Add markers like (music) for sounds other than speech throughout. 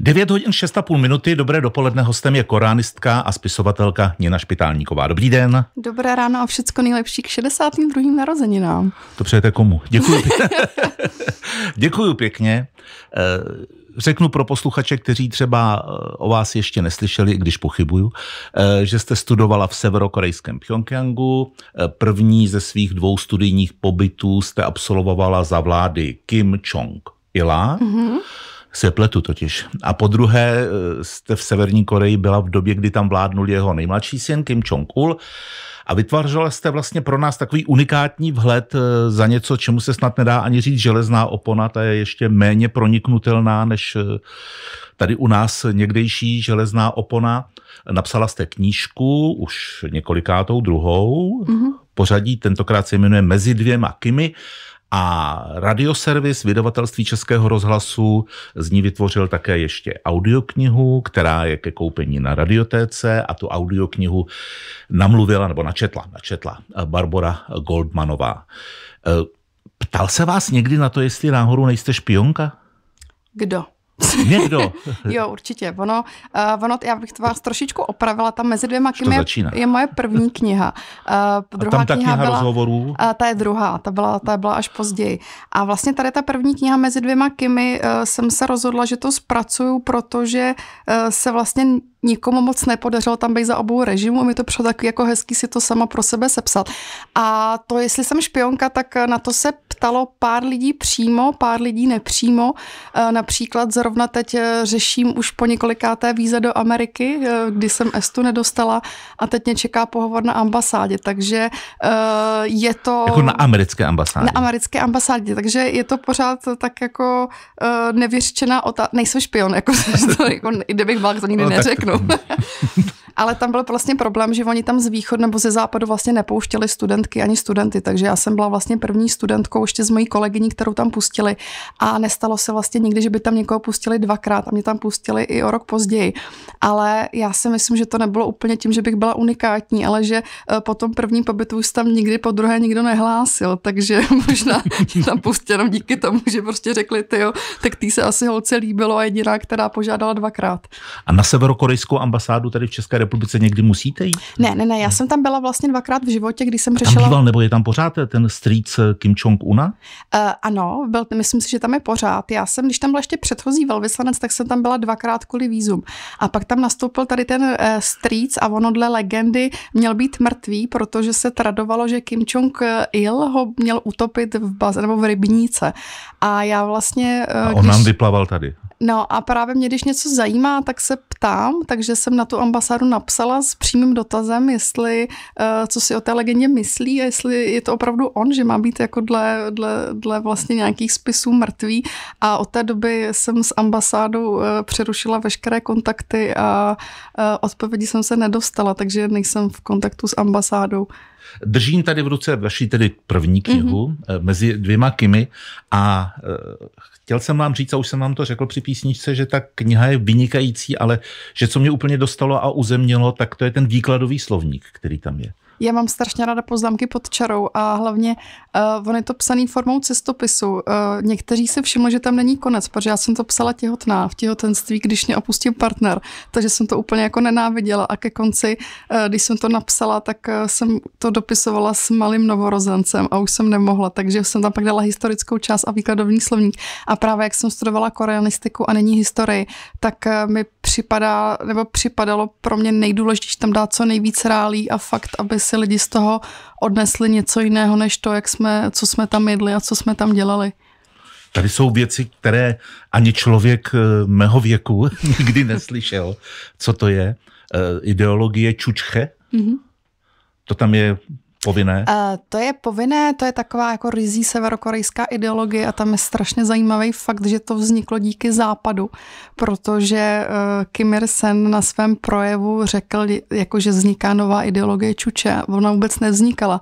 9 hodin 6,5 minuty, dobré dopoledne, hostem je koránistka a spisovatelka Nina Špitálníková. Dobrý den. Dobré ráno a všechno nejlepší k 62. narozeninám. To přejete komu? Děkuji. (laughs) Děkuji pěkně. Eh, řeknu pro posluchače, kteří třeba eh, o vás ještě neslyšeli, i když pochybuju, eh, že jste studovala v severokorejském Pyongyangu. První ze svých dvou studijních pobytů jste absolvovala za vlády Kim Jong-ila. Mm-hmm se pletu totiž. A po druhé eh, jste v Severní Koreji byla v době, kdy tam vládnul jeho nejmladší syn Kim jong un a vytvářela jste vlastně pro nás takový unikátní vhled eh, za něco, čemu se snad nedá ani říct železná opona, ta je ještě méně proniknutelná než eh, tady u nás někdejší železná opona. Napsala jste knížku, už několikátou druhou, mm-hmm. pořadí, tentokrát se jmenuje Mezi dvěma Kimi a radioservis vydavatelství Českého rozhlasu z ní vytvořil také ještě audioknihu, která je ke koupení na radiotéce a tu audioknihu namluvila nebo načetla, načetla Barbara Goldmanová. E, ptal se vás někdy na to, jestli náhodou nejste špionka? Kdo? (laughs) Někdo. jo, určitě. Ono, uh, ono, já bych vás trošičku opravila, tam mezi dvěma kmy. je, je moje první (laughs) kniha. Uh, druhá a tam ta kniha, kniha byla, rozhovorů? Uh, ta je druhá, ta byla, ta byla až později. A vlastně tady ta první kniha mezi dvěma kmy, uh, jsem se rozhodla, že to zpracuju, protože uh, se vlastně nikomu moc nepodařilo tam být za obou režimů a mi to přišlo tak jako hezký si to sama pro sebe sepsat. A to, jestli jsem špionka, tak na to se ptalo pár lidí přímo, pár lidí nepřímo. Uh, například z zrovna teď eh, řeším už po několikáté víze do Ameriky, eh, kdy jsem Estu nedostala a teď mě čeká pohovor na ambasádě, takže eh, je to... Jako na americké ambasádě. Na americké ambasádě, takže je to pořád tak jako nevyřčená otázka. Nejsem špion, jako, (laughs) to, jako kdybych vám to nikdy no, neřeknu. to... (laughs) Ale tam byl vlastně problém, že oni tam z východu nebo ze západu vlastně nepouštěli studentky ani studenty, takže já jsem byla vlastně první studentkou ještě s mojí kolegyní, kterou tam pustili a nestalo se vlastně nikdy, že by tam někoho pustili dvakrát a mě tam pustili i o rok později. Ale já si myslím, že to nebylo úplně tím, že bych byla unikátní, ale že eh, po tom prvním pobytu už tam nikdy po druhé nikdo nehlásil, takže (laughs) možná tam pustili díky tomu, že prostě řekli, ty jo, tak ty se asi holce líbilo a jediná, která požádala dvakrát. A na severokorejskou ambasádu tady v České republice někdy musíte jít? Ne, ne, ne, já jsem tam byla vlastně dvakrát v životě, když jsem řešila... Tam býval, nebo je tam pořád ten strýc eh, Kim Jong-una? Uh, ano, byl, myslím si, že tam je pořád. Já jsem, když tam byl ještě předchozí velvyslanec, tak jsem tam byla dvakrát kvůli výzum. A pak tam nastoupil tady ten uh, strýc a ono dle legendy měl být mrtvý, protože se tradovalo, že Kim Jong-il ho měl utopit v baze nebo v rybníce. A já vlastně... Uh, a on když... nám vyplaval tady. No a právě mě, když něco zajímá, tak se ptám, takže jsem na tu ambasádu napsala s přímým dotazem, jestli, eh, co si o té legendě myslí a jestli je to opravdu on, že má být jako dle, dle, dle vlastně nějakých spisů mrtvý a od té doby jsem s ambasádou eh, přerušila veškeré kontakty a eh, odpovědi jsem se nedostala, takže nejsem v kontaktu s ambasádou. Držím tady v ruce vaši tedy první knihu mm-hmm. mezi dvěma kymy a eh, chtěl jsem vám říct, a už jsem vám to řekl při písničce, že ta kniha je vynikající, ale že co mě úplně dostalo a uzemnilo, tak to je ten výkladový slovník, který tam je. Já mám strašně ráda poznámky pod čarou a hlavně uh, on je to psaný formou cestopisu. Uh, někteří si všimli, že tam není konec, protože já jsem to psala těhotná v těhotenství, když mě opustil partner, takže jsem to úplně jako nenáviděla a ke konci, uh, když jsem to napsala, tak uh, jsem to dopisovala s malým novorozencem a už jsem nemohla, takže jsem tam pak dala historickou část a výkladovní slovník a právě jak jsem studovala koreanistiku a není historii, tak uh, mi připadá, nebo připadalo pro mě nejdůležitější tam dát co nejvíc rálí a fakt, aby si lidi z toho odnesli něco jiného, než to, jak jsme, co jsme tam jedli a co jsme tam dělali. Tady jsou věci, které ani člověk eh, mého věku (laughs) nikdy neslyšel. Co to je? Eh, ideologie čučche? Mm-hmm. To tam je povinné? Uh, to je povinné, to je taková jako rizí severokorejská ideologie a tam je strašně zajímavý fakt, že to vzniklo díky západu, protože uh, Kim Il-sen na svém projevu řekl, jako, že vzniká nová ideologie čuče. Ona vůbec nevznikala.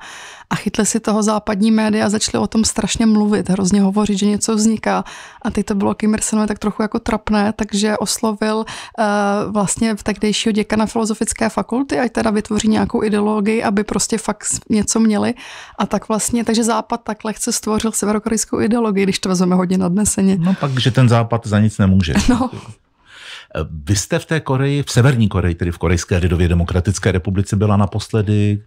A chytli si toho západní média a začali o tom strašně mluvit, hrozně hovořit, že něco vzniká. A teď to bylo Kim il tak trochu jako trapné, takže oslovil uh, vlastně tehdejšího děkana filozofické fakulty, ať teda vytvoří nějakou ideologii, aby prostě fakt něco měli. A tak vlastně, takže Západ tak lehce stvořil severokorejskou ideologii, když to vezmeme hodně nadneseně. No pak, že ten Západ za nic nemůže. (laughs) No. Vy jste v té Koreji, v Severní Koreji, tedy v Korejské lidově demokratické republice, byla naposledy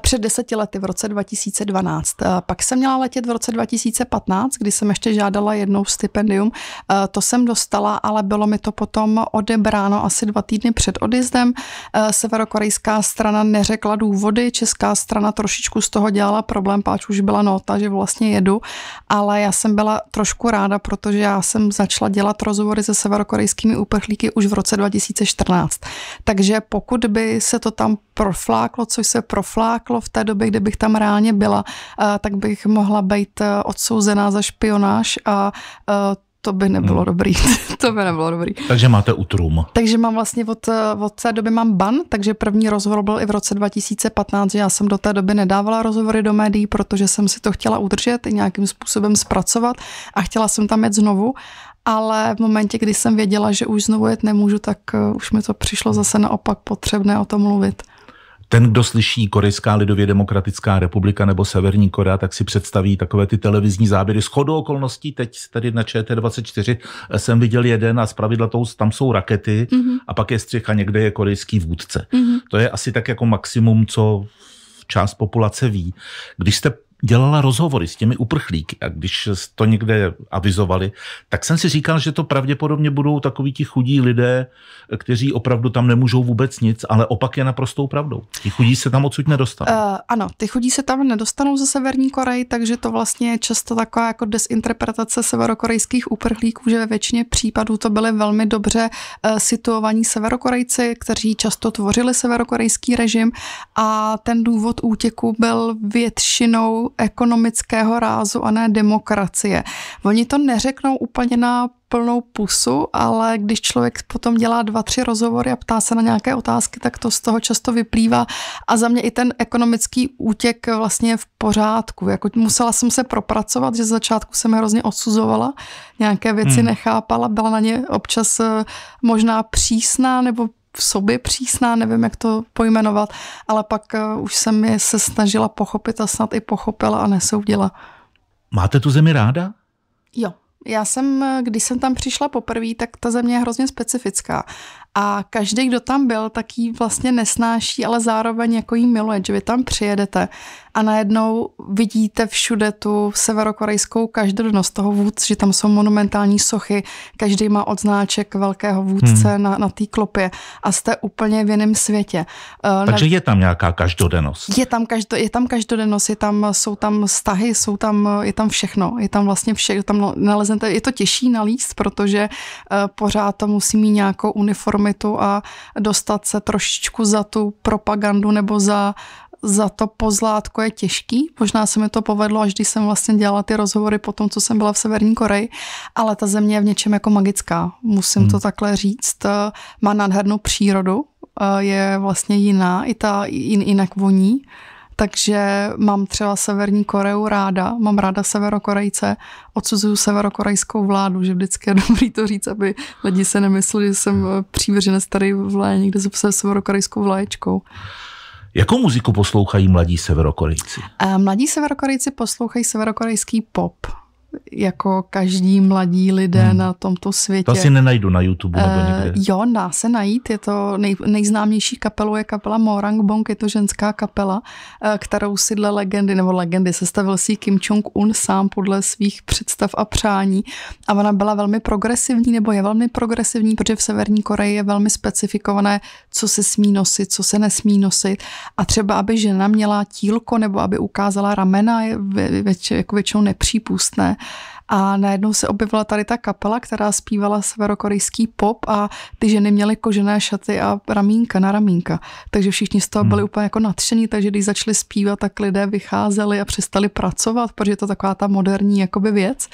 před deseti lety, v roce 2012. Pak jsem měla letět v roce 2015, kdy jsem ještě žádala jednou stipendium. To jsem dostala, ale bylo mi to potom odebráno asi dva týdny před odjezdem. Severokorejská strana neřekla důvody, česká strana trošičku z toho dělala problém, páč už byla nota, že vlastně jedu, ale já jsem byla trošku ráda, protože já jsem začala dělat rozhovory se severokorejskými uprchlíky už v roce 2014. Takže pokud by se to tam profláklo, což se profláklo, profláklo v té době, kdybych tam reálně byla, tak bych mohla být e, odsouzená za špionáž a e, to by nebylo hmm. dobrý. (laughs) to by nebylo dobrý. Takže máte utrum. Takže mám vlastně od, e, od té doby mám ban, takže první rozhovor byl i v roce 2015, že já jsem do té doby nedávala rozhovory do médií, protože jsem si to chtěla udržet i nějakým způsobem zpracovat a chtěla jsem tam jet znovu ale v momentě, kdy jsem věděla, že už znovu jet nemůžu, tak už mi to přišlo zase naopak potřebné o tom mluvit ten, kdo slyší Korejská lidově demokratická republika nebo Severní Korea, tak si představí takové ty televizní záběry. S chodou okolností, teď tady na ČT24 eh, jsem viděl jeden a zpravidla tam jsou rakety mm-hmm. a pak je střecha, někde je korejský vůdce. Mm-hmm. To je asi tak jako maximum, co část populace ví. Když jste dělala rozhovory s těmi uprchlíky a když to někde avizovali, tak jsem si říkal, že to pravděpodobně budou takoví ti chudí lidé, kteří opravdu tam nemůžou vůbec nic, ale opak je naprostou pravdou. Ti chudí se tam odsud nedostanou. Uh, ano, ty chudí se tam nedostanou ze Severní Koreji, takže to vlastně je často taková jako desinterpretace severokorejských uprchlíků, že ve většině případů to byly velmi dobře uh, situovaní severokorejci, kteří často tvořili severokorejský režim a ten důvod útěku byl většinou ekonomického rázu a ne demokracie. Oni to neřeknou úplně na plnou pusu, ale když člověk potom dělá dva, tři rozhovory a ptá se na nějaké otázky, tak to z toho často vyplývá a za mě i ten ekonomický útěk vlastně je v pořádku. Jako musela jsem se propracovat, že z začátku jsem hrozně odsuzovala, nějaké věci hmm. nechápala, byla na ně občas eh, možná přísná nebo v sobě přísná, nevím, jak to pojmenovat, ale pak eh, už jsem je se snažila pochopit a snad i pochopila a nesoudila. Máte tu zemi ráda? Jo. Já jsem, eh, když jsem tam přišla poprvé, tak ta země je hrozně specifická a každý, kdo tam byl, tak ji vlastně nesnáší, ale zároveň jako jí miluje, že vy tam přijedete a najednou vidíte všude tu severokorejskou každodennost toho vůdce, že tam jsou monumentální sochy, každý má odznáček velkého vůdce hmm. na, na té klopě a jste úplně v jiném světě. Eh, Takže na... je tam nějaká každodennost. Je tam, každo, je tam každodennost, je tam, jsou tam vztahy, jsou tam, je tam všechno, je tam vlastně všechno, tam naleznete, je to těžší nalíst, protože uh, pořád to musí mít nějakou uniformu summitu a dostat se trošičku za tu propagandu nebo za za to pozlátko je těžký. Možná se mi to povedlo, až když jsem vlastně dělala ty rozhovory po tom, co jsem byla v Severní Koreji, ale ta země je v něčem jako magická. Musím hmm. to takhle říct. Eh, má nádhernou přírodu, eh, je vlastně jiná, i ta jinak voní takže mám třeba Severní Koreu ráda, mám ráda Severokorejce, odsuzuju severokorejskou vládu, že vždycky je (laughs) dobrý to říct, aby lidi se nemysleli, že jsem přívržené starý vlaje někde se severokorejskou vlaječkou. Jakou muziku poslouchají mladí severokorejci? Eh, mladí severokorejci poslouchají severokorejský pop jako každý mladí lidé hmm. na tomto světě. To asi nenajdu na YouTube nebo eh, někde. Uh, jo, dá se najít. Je to nej, nejznámější kapelou je kapela Morang Bong, je to ženská kapela, eh, kterou si dle legendy, nebo legendy, sestavil si Kim Jong-un sám podle svých představ a přání. A ona byla velmi progresivní, nebo je velmi progresivní, protože v Severní Koreji je velmi specifikované, co se smí nosit, co se nesmí nosit. A třeba, aby žena měla tílko, nebo aby ukázala ramena, je vě, vě, jako většinou nepřípustné a najednou se objevila tady ta kapela, která zpívala severokorejský pop a ty ženy měly kožené šaty a ramínka na ramínka. Takže všichni z toho hmm. byli hmm. úplně jako nadšení, takže když začali zpívat, tak lidé vycházeli a přestali pracovat, protože je to taková ta moderní jakoby věc.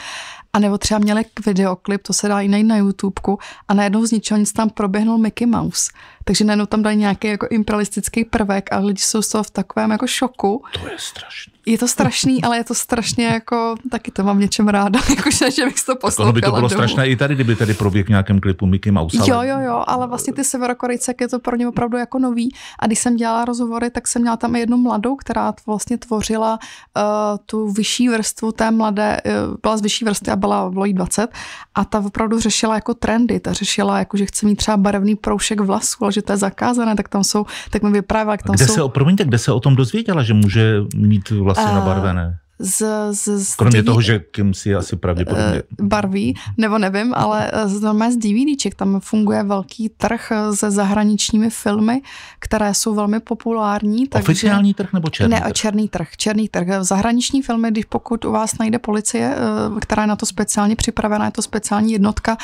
A nebo třeba měli videoklip, to se dá i najít na YouTubeku, a najednou z ničeho nic tam proběhnul Mickey Mouse. Takže najednou tam dají nějaký jako imperialistický prvek a lidi jsou z toho v takovém jako šoku. To je strašný. Je to strašný, ale je to strašně jako, taky to mám něčem ráda, (laughs) jakože, že bych to poslouchala. Ono by to bylo domů. strašné i tady, kdyby tady proběh nějakém klipu Mickey Mouse. Ale... Jo, jo, jo, ale vlastně ty severokorejce, je to pro ně opravdu jako nový. A když jsem dělala rozhovory, tak jsem měla tam i jednu mladou, která vlastně tvořila uh, tu vyšší vrstvu té mladé, uh, byla z vyšší vrstvy a byla, v loji 20 a ta opravdu řešila jako trendy, ta řešila jako, že chce mít třeba barevný proušek vlasů, ale že to je zakázané, tak tam jsou, tak mi vyprávěla, jak tam kde jsou... Se, promiňte, kde se o tom dozvěděla, že může mít vlasy uh, nabarvené? z, z, z Kromě DVD, toho, že kým si asi pravděpodobně... Eh, barví, nebo nevím, ale normálně eh, z DVDček. Tam funguje velký trh eh, se zahraničními filmy, které jsou velmi populární. Takže... Oficiální trh nebo černý ne, trh? černý trh. Černý trh. Zahraniční filmy, když pokud u vás najde policie, která je na to speciálně připravená, je to speciální jednotka,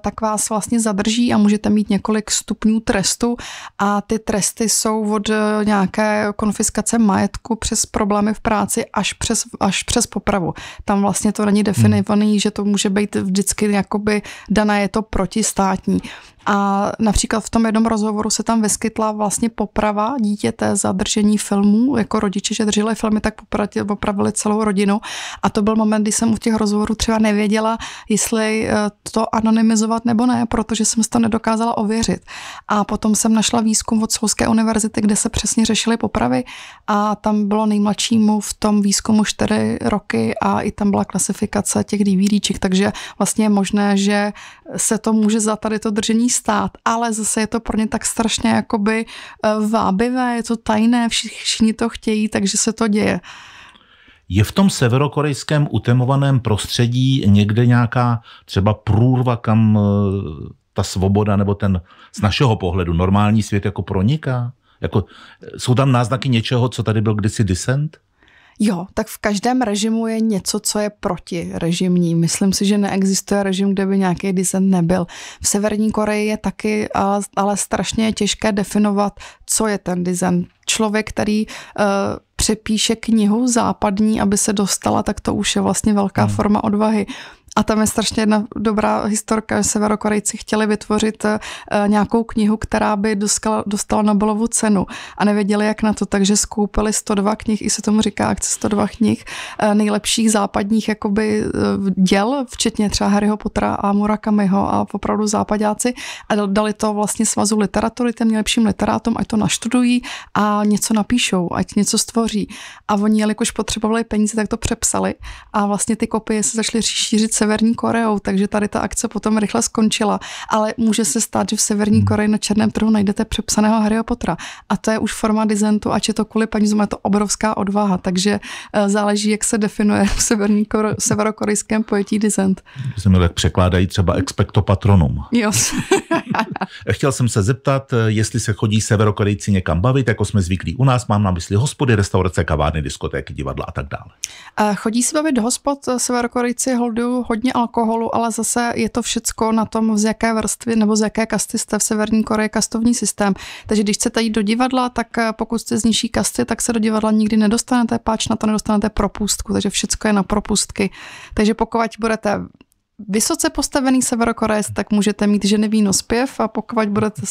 tak vás vlastně zadrží a můžete mít několik stupňů trestu a ty tresty jsou od nějaké konfiskace majetku přes problémy v práci až přes přes, až přes popravu. Tam vlastně to není definovaný, hmm. že to může být vždycky jakoby dané je to protistátní. A například v tom jednom rozhovoru se tam vyskytla vlastně poprava dítěte za držení filmů, jako rodiče, že drželi filmy, tak popravili celou rodinu. A to byl moment, kdy jsem u těch rozhovorů třeba nevěděla, jestli eh, to anonymizovat nebo ne, protože jsem to nedokázala ověřit. A potom jsem našla výzkum od Solské univerzity, kde se přesně řešily popravy a tam bylo nejmladšímu v tom výzkumu 4 roky a i tam byla klasifikace těch DVDček, takže vlastně je možné, že se to může za tady to držení stát, ale zase je to pro ně tak strašně jakoby eh, vábivé, je to tajné, všichni to chtějí, takže se to děje. Je v tom severokorejském utemovaném prostředí někde nějaká třeba průrva, kam eh, ta svoboda nebo ten z našeho pohledu normální svět jako proniká? Jako, eh, jsou tam náznaky něčeho, co tady byl kdysi disent? Jo, tak v každém režimu je něco, co je proti režimní. Myslím si, že neexistuje režim, kde by nějaký disent nebyl. V Severní Koreji je taky, ale, strašně je těžké definovat, co je ten disent. Člověk, který uh, přepíše knihu západní, aby se dostala, tak to už je vlastně velká hmm. forma odvahy. A tam je strašně jedna dobrá historka, že severokorejci chtěli vytvořit eh, nějakou knihu, která by dostala, dostala Nobelovu cenu a nevěděli, jak na to, takže skoupili 102 knih, i se tomu říká akce 102 knih, eh, nejlepších západních jakoby eh, děl, včetně třeba Harryho Pottera a Murakamiho a opravdu západáci a dali to vlastně svazu literatury, těm nejlepším literátům, ať to naštudují a něco napíšou, ať něco stvoří. A oni, jelikož potřebovali peníze, tak to přepsali a vlastně ty kopie se začaly šířit Severní Koreou, takže tady ta akce potom rychle skončila. Ale může se stát, že v Severní hmm. Koreji na černém trhu najdete přepsaného Harry Pottera. A to je už forma dizentu, ať je to kvůli Zuma, je to obrovská odvaha. Takže eh, záleží, jak se definuje v severní kor- severokorejském pojetí dizent. Se mi překládají třeba expecto patronum. Jo. (laughs) Chtěl jsem se zeptat, eh, jestli se chodí severokorejci někam bavit, jako jsme zvyklí u nás, mám na mysli hospody, restaurace, kavárny, diskotéky, divadla a tak dále. Eh, chodí se bavit do hospod severokorejci holdu hodně alkoholu, ale zase je to všecko na tom, z jaké vrstvy nebo z jaké kasty jste v Severní Koreji kastovní systém. Takže když chcete jít do divadla, tak eh, pokud jste z nižší kasty, tak se do divadla nikdy nedostanete, páč na to nedostanete propustku, takže všecko je na propustky. Takže pokud budete vysoce postavený severokorejec, tak můžete mít víno zpěv a pokud budete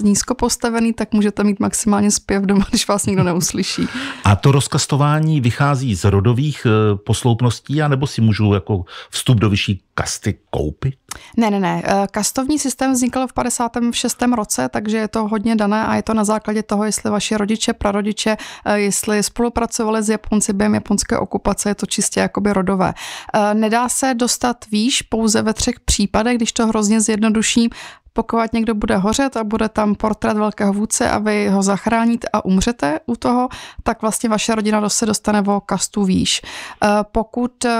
nízko postavený, tak můžete mít maximálně zpěv doma, když vás nikdo neuslyší. A to rozkastování vychází z rodových eh, posloupností, anebo si můžu jako vstup do vyšší kasty koupit? Ne, ne, ne. Eh, kastovní systém vznikl v 56. roce, takže je to hodně dané a je to na základě toho, jestli vaši rodiče, prarodiče, eh, jestli spolupracovali s Japonci během japonské okupace, je to čistě jakoby rodové. Eh, nedá se dostat výš pouze ve třech případech, když to hrozně zjednoduším. Pokud někdo bude hořet a bude tam portrét velkého vůdce a vy ho zachráníte a umřete u toho, tak vlastně vaše rodina se dostane o kastu výš. Eh, pokud, eh,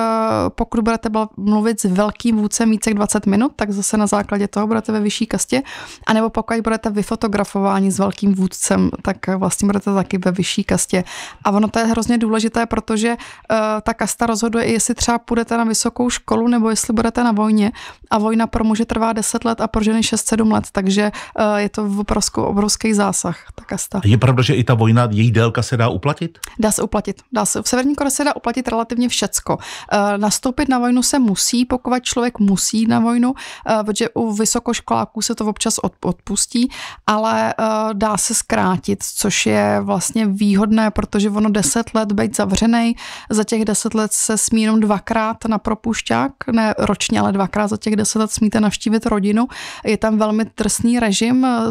pokud budete mluvit s velkým vůdcem více jak 20 minut, tak zase na základě toho budete ve vyšší kastě. A nebo pokud budete vyfotografováni s velkým vůdcem, tak vlastně budete taky ve vyšší kastě. A ono to je hrozně důležité, protože eh, ta kasta rozhoduje, jestli třeba půjdete na vysokou školu nebo jestli budete na vojně. A vojna pro muže trvá 10 let a pro ženy 6 7 let, takže eh, je to opravdu obrovský zásah. Ta kasta. Je pravda, že i ta vojna, její délka se dá uplatit? Dá se uplatit. Dá se. V Severní Koreji se dá uplatit relativně všecko. Eh, nastoupit na vojnu se musí, pokud člověk musí na vojnu, eh, protože u vysokoškoláků se to občas odpustí, ale dá se zkrátit, což je vlastně výhodné, protože ono 10 let být zavřený, za těch 10 let se smí jenom dvakrát na propušťák, ne ročně, ale dvakrát za těch 10 let smíte navštívit rodinu. Je ta tam velmi trsný režim, eh,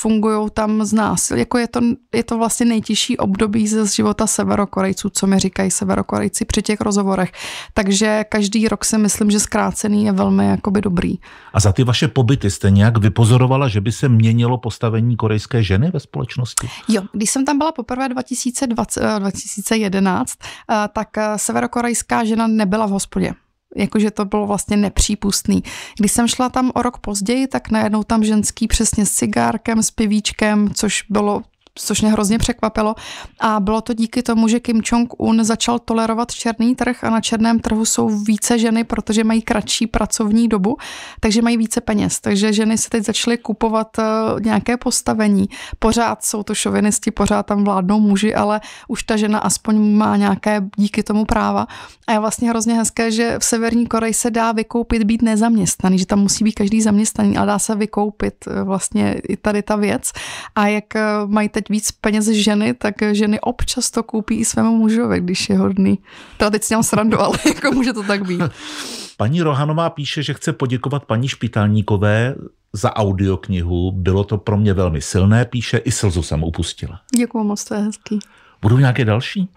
fungují tam z nás. Jako je, to, je to vlastně nejtěžší období ze života severokorejců, co mi říkají severokorejci při těch rozhovorech. Takže každý rok si myslím, že zkrácený je velmi jakoby dobrý. A za ty vaše pobyty jste nějak vypozorovala, že by se měnilo postavení korejské ženy ve společnosti? Jo, když jsem tam byla poprvé 2020, 2011, eh, eh, tak severokorejská žena nebyla v hospodě jakože to bylo vlastně nepřípustný. Když jsem šla tam o rok později, tak najednou tam ženský přesně s cigárkem, s pivíčkem, což bylo což mě hrozně překvapilo. A bylo to díky tomu, že Kim Jong-un začal tolerovat černý trh a na černém trhu jsou více ženy, protože mají kratší pracovní dobu, takže mají více peněz. Takže ženy se teď začaly kupovat eh, nějaké postavení. Pořád jsou to šovinisti, pořád tam vládnou muži, ale už ta žena aspoň má nějaké díky tomu práva. A je vlastně hrozně hezké, že v Severní Koreji se dá vykoupit být nezaměstnaný, že tam musí být každý zaměstnaný, ale dá se vykoupit eh, vlastně i tady ta věc. A jak eh, mají teď získat víc peněz ženy, tak ženy občas to koupí i svému mužovi, když je hodný. Teda teď si dělám srandu, (laughs) ale jako může to tak být. (laughs) Paní Rohanová píše, že chce poděkovat paní Špitalníkové za audioknihu. Bylo to pro mě velmi silné, píše, i slzu jsem upustila. Děkuji moc, to je hezký. Budou nějaké další?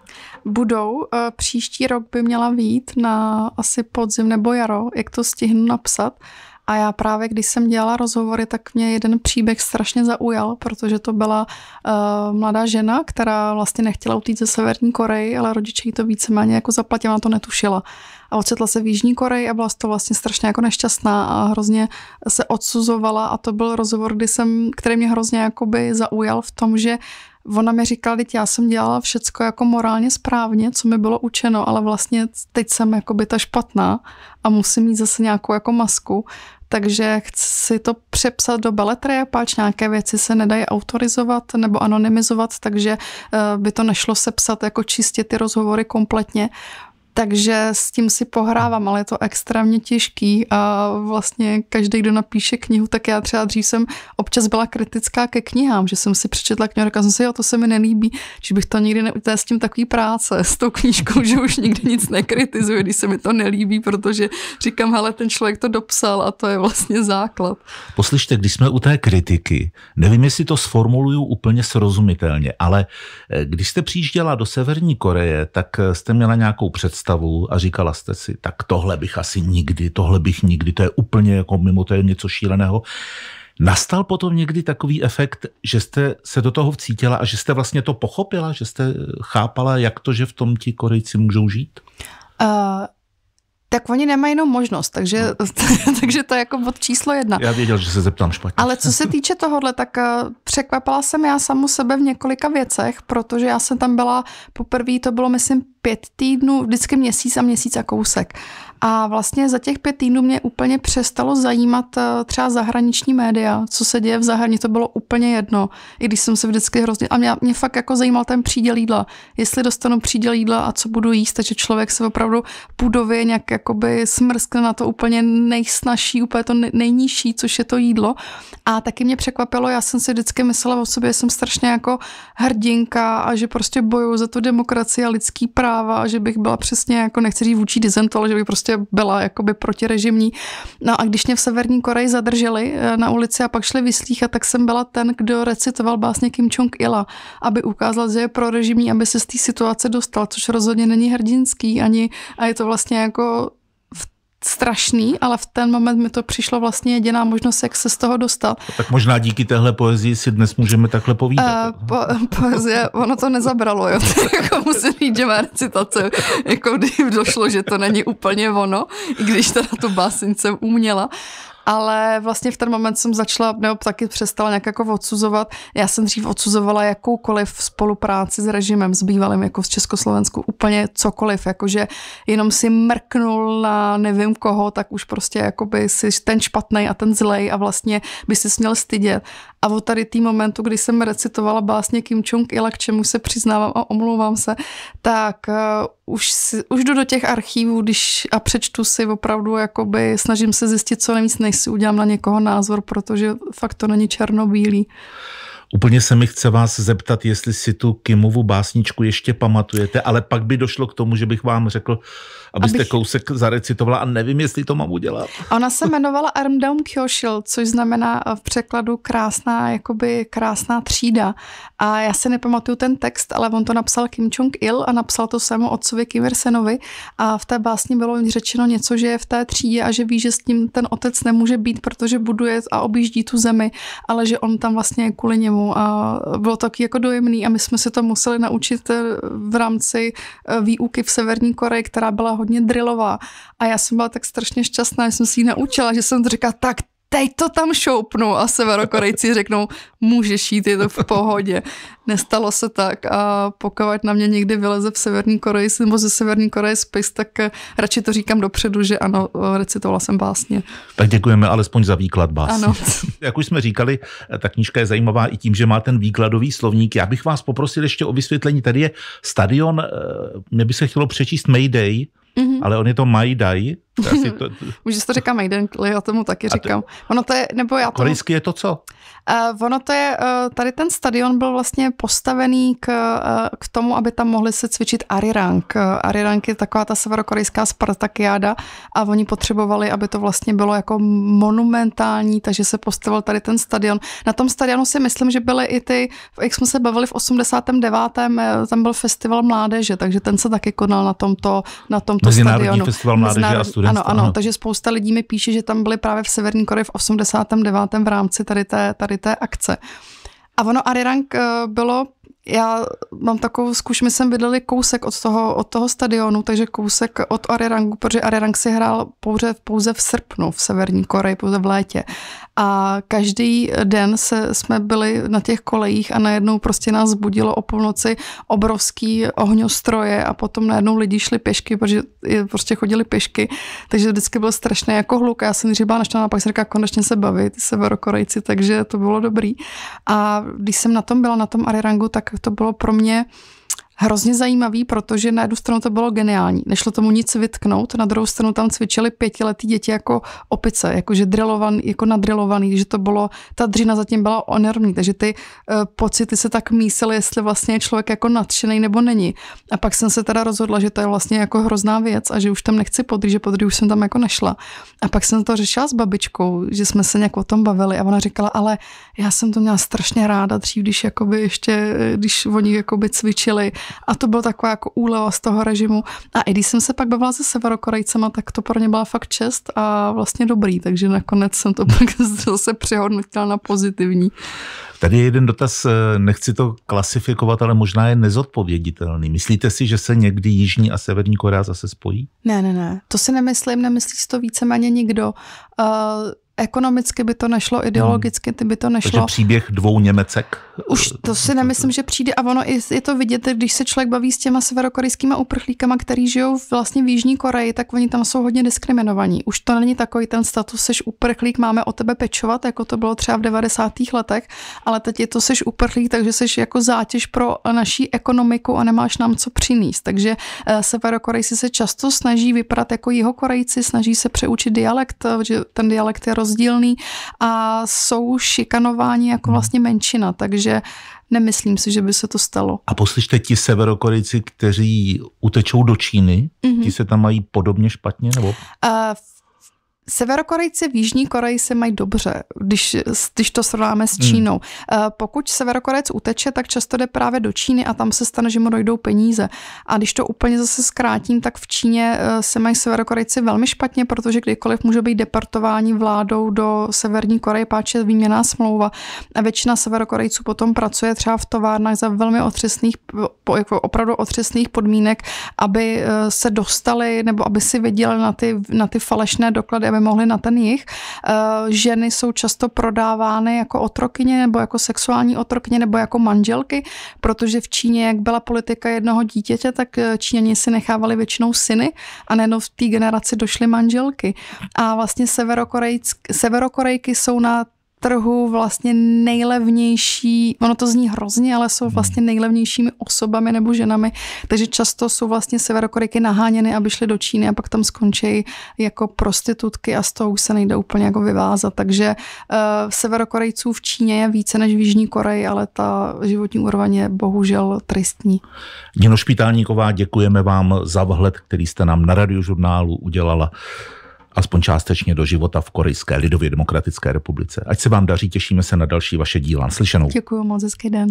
Budou. Eh, příští rok by měla vít na asi podzim nebo jaro, jak to stihnu napsat. A já právě, když jsem dělala rozhovory, tak mě jeden příběh strašně zaujal, protože to byla uh, mladá žena, která vlastně nechtěla utít ze Severní Koreji, ale rodiče jí to víceméně jako zaplatila, to netušila. A ocitla se v Jižní Koreji a byla to vlastně strašně jako nešťastná a hrozně se odsuzovala a to byl rozhovor, kdy jsem, který mě hrozně jakoby zaujal v tom, že ona mi říkala, teď já jsem dělala všecko jako morálně správně, co mi bylo učeno, ale vlastně teď jsem jako by ta špatná a musím mít zase nějakou jako masku, takže chci to přepsat do a páč nějaké věci se nedají autorizovat nebo anonymizovat, takže eh, by to nešlo sepsat jako čistě ty rozhovory kompletně. Takže s tím si pohrávám, ale je to extrémně těžký a vlastně každý, kdo napíše knihu, tak já třeba dřív jsem občas byla kritická ke knihám, že jsem si přečetla knihu a jsem si, jo, to se mi nelíbí, že bych to nikdy ne... to je s tím takový práce, s tou knížkou, že už nikdy nic nekritizuji, když se mi to nelíbí, protože říkám, hele, ten člověk to dopsal a to je vlastně základ. Poslyšte, když jsme u té kritiky, nevím, jestli to sformuluju úplně srozumitelně, ale eh, když jste přijížděla do Severní Koreje, tak eh, jste měla nějakou představu, představu a říkala jste si, tak tohle bych asi nikdy, tohle bych nikdy, to je úplně jako mimo, to je něco šíleného. Nastal potom někdy takový efekt, že jste se do toho vcítila a že jste vlastně to pochopila, že jste chápala, jak to, že v tom ti Korejci můžou žít? Uh, tak oni nemají jenom možnost, takže, no. (laughs) takže to je jako bod číslo jedna. Já věděl, že se zeptám špatně. Ale co se týče tohohle, tak eh, překvapila jsem já samu sebe v několika věcech, protože já jsem tam byla poprvé, to bylo myslím pět týdnů, vždycky měsíc a měsíc a kousek. A vlastně za těch pět týdnů mě úplně přestalo zajímat eh, třeba zahraniční média, co se děje v zahraničí, to bylo úplně jedno. I když jsem se vždycky hrozně... A mě, mě fakt jako zajímal ten příděl jídla. Jestli dostanu příděl jídla a co budu jíst, takže člověk se opravdu budově nějak jakoby smrskne na to úplně nejsnažší, úplně to nejnižší, což je to jídlo. A taky mě překvapilo, já jsem si vždycky myslela o sobě, že jsem strašně jako hrdinka a že prostě bojuju za tu demokracii a lidský práva a že bych byla přesně jako, nechci říct vůči dizentu, ale že bych prostě prostě byla jakoby protirežimní. No a když mě v Severní Koreji zadrželi eh, na ulici a pak šli vyslíchat, tak jsem byla ten, kdo recitoval básně Kim Chong ila aby ukázal, že je prorežimní, aby se z té situace dostal, což rozhodně není hrdinský ani a je to vlastně jako strašný, ale v ten moment mi to přišlo vlastně jediná možnost, jak se z toho dostat. No tak možná díky téhle poezii si dnes můžeme takhle povídat. Uh, po, (laughs) poezie, ono to nezabralo, jo. (laughs) jako musím říct, že má recitace, jako kdy došlo, že to není úplně ono, i když teda tu básnice uměla ale vlastně v ten moment jsem začala, nebo taky přestala nějak jako odsuzovat. Já jsem dřív odsuzovala jakoukoliv spolupráci s režimem, s bývalým, jako z Československu, úplně cokoliv, jakože jenom si mrknul na nevím koho, tak už prostě by si ten špatný a ten zlej a vlastně by si směl stydět. A od tady tý momentu, kdy jsem recitovala básně Kim Chung ila k čemu se přiznávám a omlouvám se, tak uh, už, si, už jdu do těch archívů, když a přečtu si opravdu, jakoby snažím se zjistit co nejvíc nej než si udělám na někoho názor, protože fakt to není černobílý. Úplně se mi chce vás zeptat, jestli si tu Kimovu básničku ještě pamatujete, ale pak by došlo k tomu, že bych vám řekl, abyste Abych... kousek zarecitovala a nevím, jestli to mám udělat. Ona se jmenovala Armdown Kyoshil, což znamená eh, v překladu krásná, jakoby krásná třída. A já se nepamatuju ten text, ale on to napsal Kim Jong-il a napsal to samo otcovi Kim Irsenovi a v té básni bylo řečeno něco, že je v té třídě a že ví, že s tím ten otec nemůže být, protože buduje a objíždí tu zemi, ale že on tam vlastně je kvůli němu a bylo to taky jako dojemný a my jsme se to museli naučit eh, v rámci eh, výuky v Severní Koreji, která byla hodně drillová. A já jsem byla tak strašně šťastná, že jsem si ji naučila, že jsem to říkala, tak teď to tam šoupnou a severokorejci řeknou, můžeš jít, je to v pohodě. Nestalo se tak a pokud na mě někdy vyleze v Severní Koreji nebo ze Severní Koreje spis, tak eh, radši to říkám dopředu, že ano, eh, recitovala jsem básně. Tak děkujeme alespoň za výklad básně. Ano. (laughs) Jak už jsme říkali, eh, ta knížka je zajímavá i tím, že má ten výkladový slovník. Já bych vás poprosil ještě o vysvětlení. Tady je stadion, mě by se chtělo přečíst Mayday, mm-hmm. ale on je to Majdaj, to, to... Už (laughs) to říká Maiden, já tomu taky říkám. Ono to je, nebo já to... Korejsky je to co? Uh, ono to je, uh, tady ten stadion byl vlastně postavený k, uh, k tomu, aby tam mohli se cvičit arirang. Uh, arirang je taková ta severokorejská spartakiáda a oni potřebovali, aby to vlastně bylo jako monumentální, takže se postavil tady ten stadion. Na tom stadionu si myslím, že byly i ty, jak jsme se bavili v 89. tam byl festival mládeže, takže ten se taky konal na tomto, na tomto Mezinárodní stadionu. festival mládeže Mezinárodní studentstva. Ano, ano, takže spousta lidí mi píše, že tam byli právě v Severní Koreji v 89. v rámci tady té, tady té akce. A ono Arirang eh, bylo já mám takovou zkušenost, my jsme bydleli kousek od toho, od toho stadionu, takže kousek od Arirangu, protože Arirang si hrál pouze, pouze v srpnu v Severní Koreji, pouze v létě. A každý den se, jsme byli na těch kolejích a najednou prostě nás budilo o půlnoci obrovský ohňostroje a potom najednou lidi šli pěšky, protože prostě chodili pěšky, takže vždycky byl strašný jako hluk. Já jsem byla naštvaná, pak jsem říkala, konečně se bavit, severokorejci, takže to bylo dobrý. A když jsem na tom byla, na tom Arirangu, tak to bylo pro mě hrozně zajímavý, protože na jednu stranu to bylo geniální. Nešlo tomu nic vytknout, na druhou stranu tam cvičili pětiletí děti jako opice, jakože drilovan, jako nadrilovaný, že to bylo, ta dřina zatím byla enormní, takže ty uh, pocity se tak mísily, jestli vlastně je člověk jako nadšený nebo není. A pak jsem se teda rozhodla, že to je vlastně jako hrozná věc a že už tam nechci podry, že podry už jsem tam jako nešla. A pak jsem to řešila s babičkou, že jsme se nějak o tom bavili a ona říkala, ale já jsem to měla strašně ráda dřív, když jakoby ještě, eh, když oni jakoby cvičili a to byla taková jako úleva z toho režimu. A i když jsem se pak bavila se severokorejcema, tak to pro ně byla fakt čest a vlastně dobrý, takže nakonec jsem to (laughs) pak zase přehodnotila na pozitivní. Tady je jeden dotaz, eh, nechci to klasifikovat, ale možná je nezodpověditelný. Myslíte si, že se někdy Jižní a Severní Korea zase spojí? Ne, ne, ne. To si nemyslím, nemyslí si to víceméně nikdo. Uh, ekonomicky by to nešlo, ideologicky no. by to nešlo. Takže příběh dvou Němecek? Už to si nemyslím, že přijde a ono je to vidět, když se člověk baví s těma severokorejskýma uprchlíkama, který žijou vlastně v Jižní Koreji, tak oni tam jsou hodně diskriminovaní. Už to není takový ten status, seš uprchlík, máme o tebe pečovat, jako to bylo třeba v 90. letech, ale teď je to seš uprchlík, takže seš jako zátěž pro naší ekonomiku a nemáš nám co přinést. Takže eh, severokorejci se často snaží vypadat jako jihokorejci, snaží se přeučit dialekt, eh, že ten dialekt je rozdílný a jsou šikanováni jako hmm. vlastně menšina. Takže takže nemyslím si, že by se to stalo. A poslyšte ti severokorejci, kteří utečou do Číny, mm-hmm. ti se tam mají podobně špatně? nebo? Uh, Severokorejci v Jižní Koreji se mají dobře, když, když to srovnáme s hmm. Čínou. Hmm. Pokud Severokorec uteče, tak často jde právě do Číny a tam se stane, že mu dojdou peníze. A když to úplně zase zkrátím, tak v Číně eh, se mají Severokorejci velmi špatně, protože kdykoliv může být deportování vládou do Severní Koreje, páče výměná smlouva. A většina Severokorejců potom pracuje třeba v továrnách za velmi otřesných, jako opravdu otřesných podmínek, aby eh, se dostali nebo aby si viděli na ty, na ty falešné doklady, aby mohli na ten jich. Eh, ženy jsou často prodávány jako otrokyně nebo jako sexuální otrokyně nebo jako manželky, protože v Číně, jak byla politika jednoho dítěte, tak eh, Číňani si nechávali většinou syny a nejenom v té generaci došly manželky. A vlastně severokorejky jsou na trhu vlastně nejlevnější, ono to zní hrozně, ale jsou hmm. vlastně nejlevnějšími osobami nebo ženami, takže často jsou vlastně severokorejky naháněny, aby šly do Číny a pak tam skončí jako prostitutky a z toho už se nejde úplně jako vyvázat. Takže uh, severokorejců v Číně je více než v Jižní Koreji, ale ta životní úroveň je bohužel tristní. Nino Špitálníková, děkujeme vám za vhled, který jste nám na radiožurnálu udělala aspoň částečně do života v Korejské lidově demokratické republice. Ať se vám daří, těšíme se na další vaše díla. Slyšenou. Děkuji moc, hezký den.